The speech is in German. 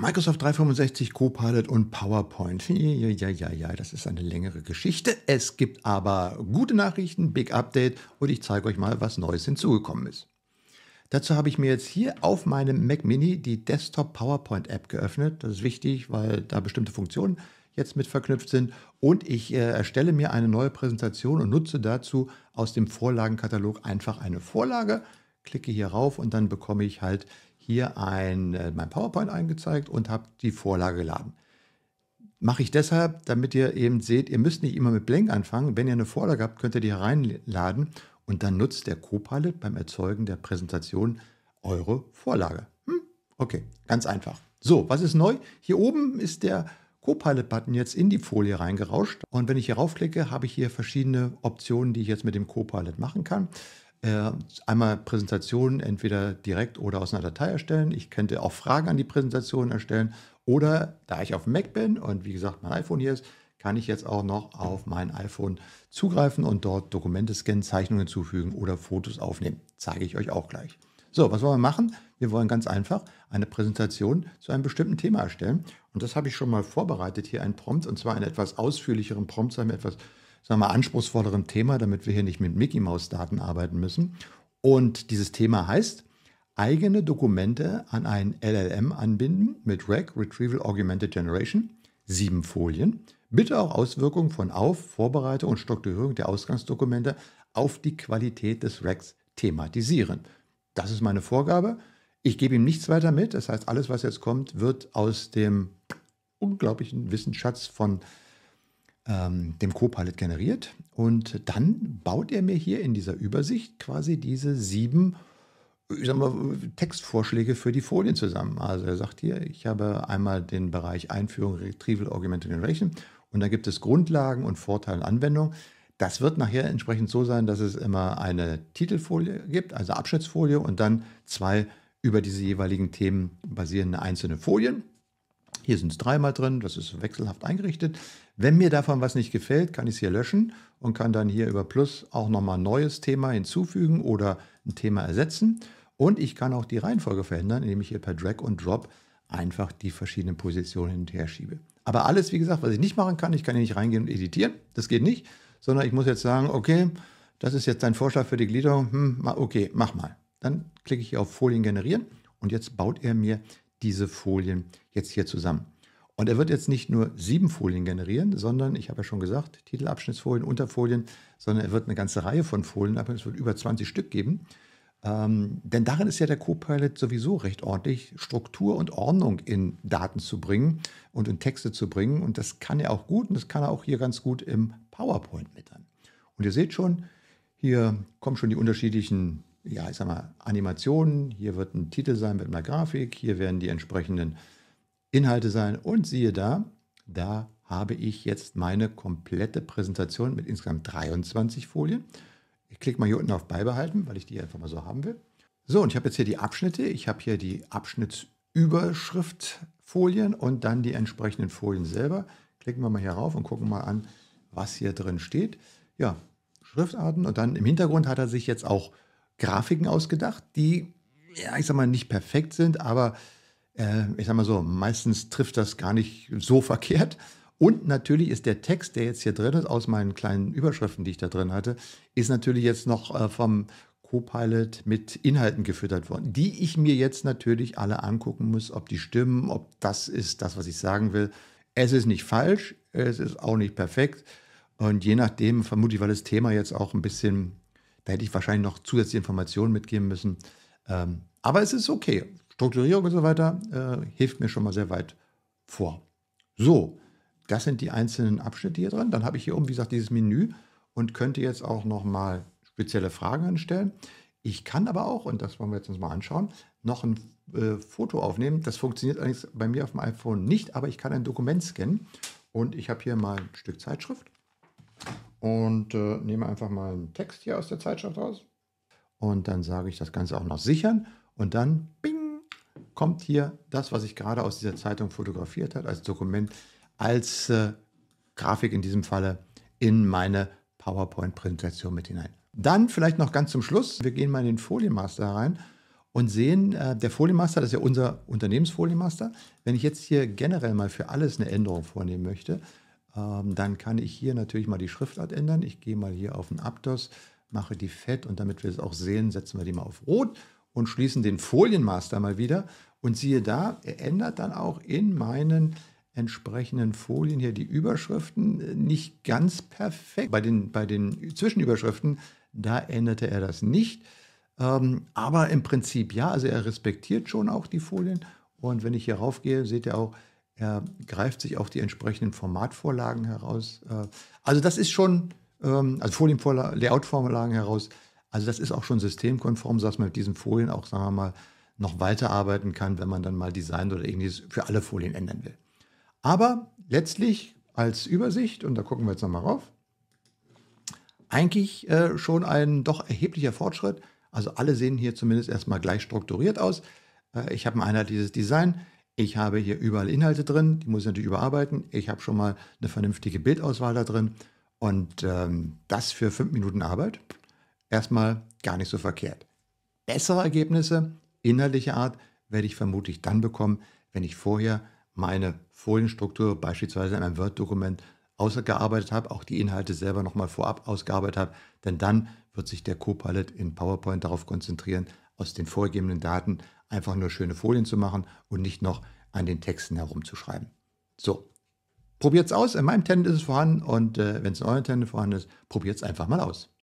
Microsoft 365, Copilot und PowerPoint. Ja, ja, ja, ja, das ist eine längere Geschichte. Es gibt aber gute Nachrichten, Big Update und ich zeige euch mal, was Neues hinzugekommen ist. Dazu habe ich mir jetzt hier auf meinem Mac Mini die Desktop PowerPoint App geöffnet. Das ist wichtig, weil da bestimmte Funktionen jetzt mit verknüpft sind. Und ich äh, erstelle mir eine neue Präsentation und nutze dazu aus dem Vorlagenkatalog einfach eine Vorlage, klicke hier rauf und dann bekomme ich halt hier ein, äh, mein PowerPoint eingezeigt und habe die Vorlage geladen. Mache ich deshalb, damit ihr eben seht, ihr müsst nicht immer mit Blank anfangen. Wenn ihr eine Vorlage habt, könnt ihr die hereinladen und dann nutzt der Copilot beim Erzeugen der Präsentation eure Vorlage. Hm? Okay, ganz einfach. So, was ist neu? Hier oben ist der Copilot-Button jetzt in die Folie reingerauscht. Und wenn ich hier raufklicke, habe ich hier verschiedene Optionen, die ich jetzt mit dem Copilot machen kann. Äh, einmal Präsentationen entweder direkt oder aus einer Datei erstellen. Ich könnte auch Fragen an die Präsentation erstellen. Oder da ich auf dem Mac bin und wie gesagt mein iPhone hier ist, kann ich jetzt auch noch auf mein iPhone zugreifen und dort Dokumente scannen, Zeichnungen hinzufügen oder Fotos aufnehmen. Zeige ich euch auch gleich. So, was wollen wir machen? Wir wollen ganz einfach eine Präsentation zu einem bestimmten Thema erstellen. Und das habe ich schon mal vorbereitet, hier einen Prompt, und zwar einen etwas ausführlicheren Prompt, einem etwas sagen wir, mal, anspruchsvolleren Thema, damit wir hier nicht mit Mickey-Maus-Daten arbeiten müssen. Und dieses Thema heißt, eigene Dokumente an ein LLM anbinden mit REC, Retrieval Augmented Generation, sieben Folien. Bitte auch Auswirkungen von Auf-, Vorbereitung und Strukturierung der Ausgangsdokumente auf die Qualität des RECs thematisieren. Das ist meine Vorgabe. Ich gebe ihm nichts weiter mit. Das heißt, alles, was jetzt kommt, wird aus dem unglaublichen Wissensschatz von ähm, dem Copilot generiert. Und dann baut er mir hier in dieser Übersicht quasi diese sieben ich sag mal, Textvorschläge für die Folien zusammen. Also er sagt hier, ich habe einmal den Bereich Einführung, Retrieval, Augmented Generation und da gibt es Grundlagen und Vorteile und Anwendung. Das wird nachher entsprechend so sein, dass es immer eine Titelfolie gibt, also Abschnittsfolie und dann zwei über diese jeweiligen Themen basierende einzelne Folien. Hier sind es dreimal drin, das ist wechselhaft eingerichtet. Wenn mir davon was nicht gefällt, kann ich es hier löschen und kann dann hier über Plus auch nochmal ein neues Thema hinzufügen oder ein Thema ersetzen. Und ich kann auch die Reihenfolge verändern, indem ich hier per Drag und Drop einfach die verschiedenen Positionen hin und her schiebe. Aber alles, wie gesagt, was ich nicht machen kann, ich kann hier nicht reingehen und editieren, das geht nicht, sondern ich muss jetzt sagen, okay, das ist jetzt dein Vorschlag für die Gliederung, hm, okay, mach mal. Dann klicke ich hier auf Folien generieren und jetzt baut er mir diese Folien jetzt hier zusammen. Und er wird jetzt nicht nur sieben Folien generieren, sondern, ich habe ja schon gesagt, Titelabschnittsfolien, Unterfolien, sondern er wird eine ganze Reihe von Folien, aber es wird über 20 Stück geben. Ähm, denn darin ist ja der Copilot sowieso recht ordentlich, Struktur und Ordnung in Daten zu bringen und in Texte zu bringen. Und das kann er auch gut und das kann er auch hier ganz gut im PowerPoint mit an. Und ihr seht schon, hier kommen schon die unterschiedlichen ja, ich sag mal, Animationen, hier wird ein Titel sein mit einer Grafik, hier werden die entsprechenden Inhalte sein und siehe da, da habe ich jetzt meine komplette Präsentation mit insgesamt 23 Folien. Ich klicke mal hier unten auf Beibehalten, weil ich die einfach mal so haben will. So, und ich habe jetzt hier die Abschnitte. Ich habe hier die Abschnittsüberschriftfolien und dann die entsprechenden Folien selber. Klicken wir mal hier rauf und gucken mal an, was hier drin steht. Ja, Schriftarten und dann im Hintergrund hat er sich jetzt auch Grafiken ausgedacht, die, ja, ich sag mal, nicht perfekt sind, aber äh, ich sag mal so, meistens trifft das gar nicht so verkehrt. Und natürlich ist der Text, der jetzt hier drin ist, aus meinen kleinen Überschriften, die ich da drin hatte, ist natürlich jetzt noch äh, vom Copilot mit Inhalten gefüttert worden, die ich mir jetzt natürlich alle angucken muss, ob die stimmen, ob das ist das, was ich sagen will. Es ist nicht falsch, es ist auch nicht perfekt. Und je nachdem, vermutlich, weil das Thema jetzt auch ein bisschen da hätte ich wahrscheinlich noch zusätzliche Informationen mitgeben müssen. Ähm, aber es ist okay. Strukturierung und so weiter äh, hilft mir schon mal sehr weit vor. So, das sind die einzelnen Abschnitte hier drin. Dann habe ich hier oben, wie gesagt, dieses Menü und könnte jetzt auch nochmal spezielle Fragen anstellen. Ich kann aber auch, und das wollen wir jetzt uns mal anschauen, noch ein äh, Foto aufnehmen. Das funktioniert allerdings bei mir auf dem iPhone nicht, aber ich kann ein Dokument scannen. Und ich habe hier mal ein Stück Zeitschrift und äh, nehme einfach mal einen Text hier aus der Zeitschrift raus. Und dann sage ich das Ganze auch noch sichern und dann bing, kommt hier das, was ich gerade aus dieser Zeitung fotografiert habe, als Dokument, als äh, Grafik in diesem Falle in meine PowerPoint-Präsentation mit hinein. Dann vielleicht noch ganz zum Schluss, wir gehen mal in den Folienmaster rein und sehen, äh, der Folienmaster, das ist ja unser Unternehmensfolienmaster. Wenn ich jetzt hier generell mal für alles eine Änderung vornehmen möchte, ähm, dann kann ich hier natürlich mal die Schriftart ändern. Ich gehe mal hier auf den Aptos, mache die fett und damit wir es auch sehen, setzen wir die mal auf rot und schließen den Folienmaster mal wieder. Und siehe da, er ändert dann auch in meinen entsprechenden Folien hier die Überschriften äh, nicht ganz perfekt. Bei den, bei den Zwischenüberschriften, da änderte er das nicht. Ähm, aber im Prinzip ja, also er respektiert schon auch die Folien. Und wenn ich hier raufgehe, seht ihr auch, er greift sich auch die entsprechenden Formatvorlagen heraus. Äh, also das ist schon, ähm, also Folienvorlagen, Layoutvorlagen heraus. Also das ist auch schon systemkonform, sodass man mit diesen Folien auch, sagen wir mal, noch weiterarbeiten kann, wenn man dann mal Design oder ähnliches für alle Folien ändern will. Aber letztlich als Übersicht, und da gucken wir jetzt nochmal rauf, eigentlich äh, schon ein doch erheblicher Fortschritt. Also alle sehen hier zumindest erstmal gleich strukturiert aus. Äh, ich habe ein einheitliches Design ich habe hier überall Inhalte drin, die muss ich natürlich überarbeiten. Ich habe schon mal eine vernünftige Bildauswahl da drin. Und ähm, das für fünf Minuten Arbeit, erstmal gar nicht so verkehrt. Bessere Ergebnisse inhaltlicher Art werde ich vermutlich dann bekommen, wenn ich vorher meine Folienstruktur beispielsweise in einem Word-Dokument ausgearbeitet habe, auch die Inhalte selber nochmal vorab ausgearbeitet habe, denn dann wird sich der Copilot in PowerPoint darauf konzentrieren, aus den vorgegebenen Daten einfach nur schöne Folien zu machen und nicht noch an den Texten herumzuschreiben. So, probiert's aus. In meinem Tenant ist es vorhanden und äh, wenn es in eurem Tenant vorhanden ist, probiert es einfach mal aus.